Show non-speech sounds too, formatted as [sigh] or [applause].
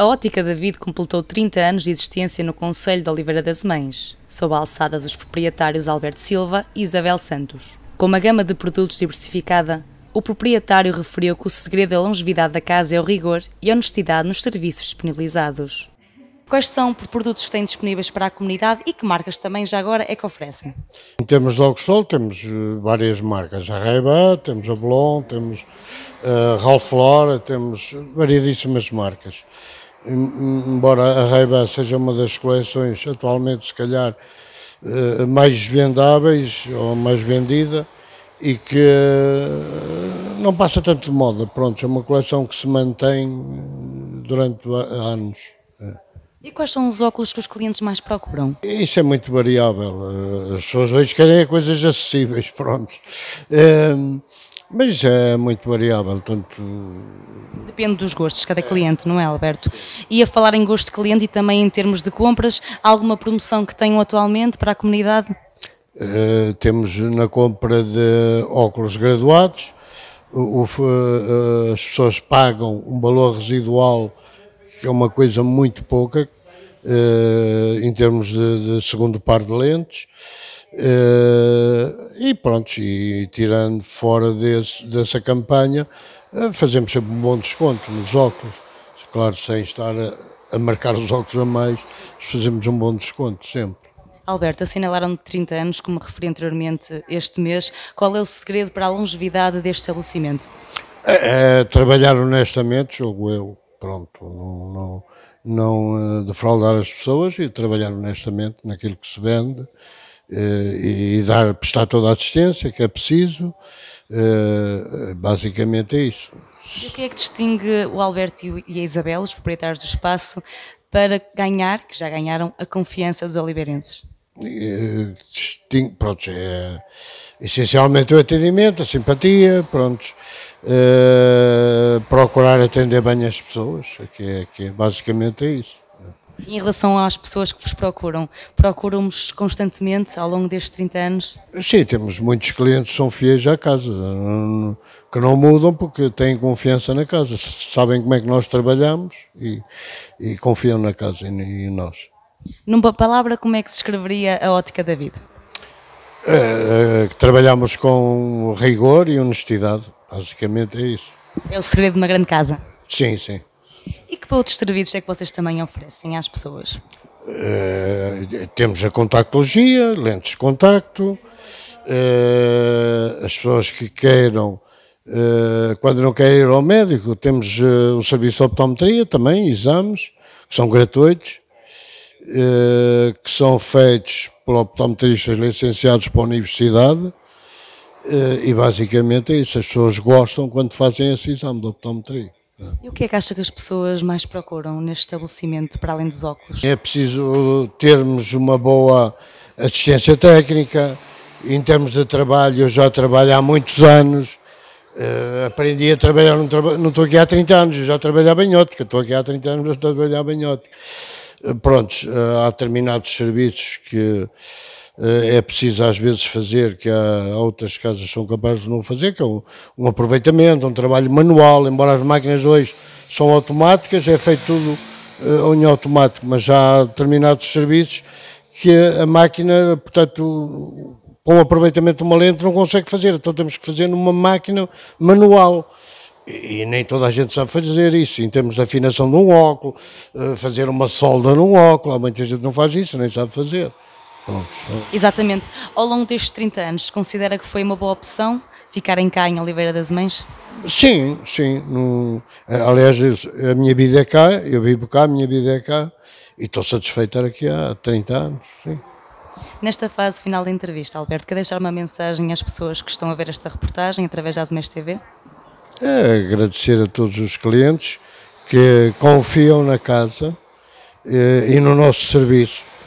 A Ótica David completou 30 anos de existência no Conselho de Oliveira das Mães, sob a alçada dos proprietários Alberto Silva e Isabel Santos. Com uma gama de produtos diversificada, o proprietário referiu que o segredo da longevidade da casa é o rigor e a honestidade nos serviços disponibilizados. Quais são os produtos que têm disponíveis para a comunidade e que marcas também já agora é que oferecem? Em termos de Oxol, temos eh, várias marcas, a Reba, temos a Blon, temos a eh, Ralph Lauren, temos variedíssimas marcas embora a ray seja uma das coleções atualmente, se calhar, eh, mais vendáveis ou mais vendida e que eh, não passa tanto de moda. Pronto, é uma coleção que se mantém eh, durante anos. E quais são os óculos que os clientes mais procuram? Isso é muito variável. As pessoas hoje querem é coisas acessíveis, [laughs] pronto mas é muito variável, tanto... Depende dos gostos de cada cliente, não é, Alberto? E a falar em gosto de cliente e também em termos de compras, alguma promoção que tenham atualmente para a comunidade? Uh, temos na compra de óculos graduados, o, uh, as pessoas pagam um valor residual que é uma coisa muito pouca uh, em termos de, de, segundo par de lentes. E pronto, e tirando fora desse, dessa campanha, eh, fazemos sempre um bom desconto nos óculos. Claro, sem estar a, a marcar os óculos a mais, fazemos um bom desconto sempre. Alberto, assinalaram 30 anos, como referi anteriormente este mês. Qual é o segredo para a longevidade deste estabelecimento? É, é, trabalhar honestamente, jogo eu, pronto, não, não, não eh, defraudar as pessoas e trabalhar honestamente naquilo que se vende. Eh, e dar, prestar toda a assistência que é preciso. Eh, basicamente é isso. E o que é que distingue o Alberto e a Isabel, os proprietários do espaço, para ganhar, que já ganharam, a confiança dos oliveirenses? Eh, distingue, pronto, é, essencialmente o atendimento, a simpatia, pronto, procurar atender bem as pessoas, que é, que é, basicamente é isso em relação às pessoas que vos procuram, procuram-nos constantemente ao longo destes 30 anos? Sim, temos muitos clientes que são fiéis à casa, que não mudam porque têm confiança na casa, sabem como é que nós trabalhamos e, e confiam na casa e em nós. Numa palavra, como é que se escreveria a ótica da vida? É, é, trabalhamos com rigor e honestidade, basicamente é isso. É o segredo de uma grande casa. Sim, sim. Que outros serviços é que vocês também oferecem às pessoas? Uh, temos a contactologia, lentes de contacto, uh, as pessoas que queiram, uh, quando não querem ir ao médico, temos o serviço de optometria também, exames, que são gratuitos, que são feitos por optometristas licenciados para a universidade, e basicamente é isso, as pessoas gostam quando fazem esse exame de optometria. E o que é que acha que as pessoas mais procuram neste estabelecimento, para além dos óculos? É preciso termos uma boa assistência técnica, em termos de trabalho, eu já trabalho há muitos anos, uh, aprendi a trabalhar, não, traba não estou aqui há 30 anos, eu já trabalho em ótica, estou aqui há 30 anos, mas trabalhava em ótica. Uh, prontos, uh, há determinados serviços que eh, é preciso às vezes fazer, que há outras casas são capazes de não fazer, que é um, aproveitamento, um trabalho manual, embora as máquinas hoje são automáticas, é feito tudo uh, em automático, mas há determinados serviços que a, a máquina, portanto, com o aproveitamento de uma lente não consegue fazer, então temos que fazer numa máquina manual e nem toda a gente sabe fazer isso, em termos de afinação de um óculo, eh, fazer uma solda num óculo, há muita gente não faz isso, nem sabe fazer. Exatamente. Ao longo destes 30 anos, considera que foi uma boa opção ficarem cá em Oliveira das Mães? Sim, sim. No, aliás, a minha vida é cá, eu vivo cá, a minha vida é cá e estou satisfeito aqui há 30 anos, sim. Nesta fase final da entrevista, Alberto, quer deixar uma mensagem às pessoas que estão a ver esta reportagem através da Azumes TV? É, agradecer a todos os clientes que confiam na casa eh, e no nosso serviço.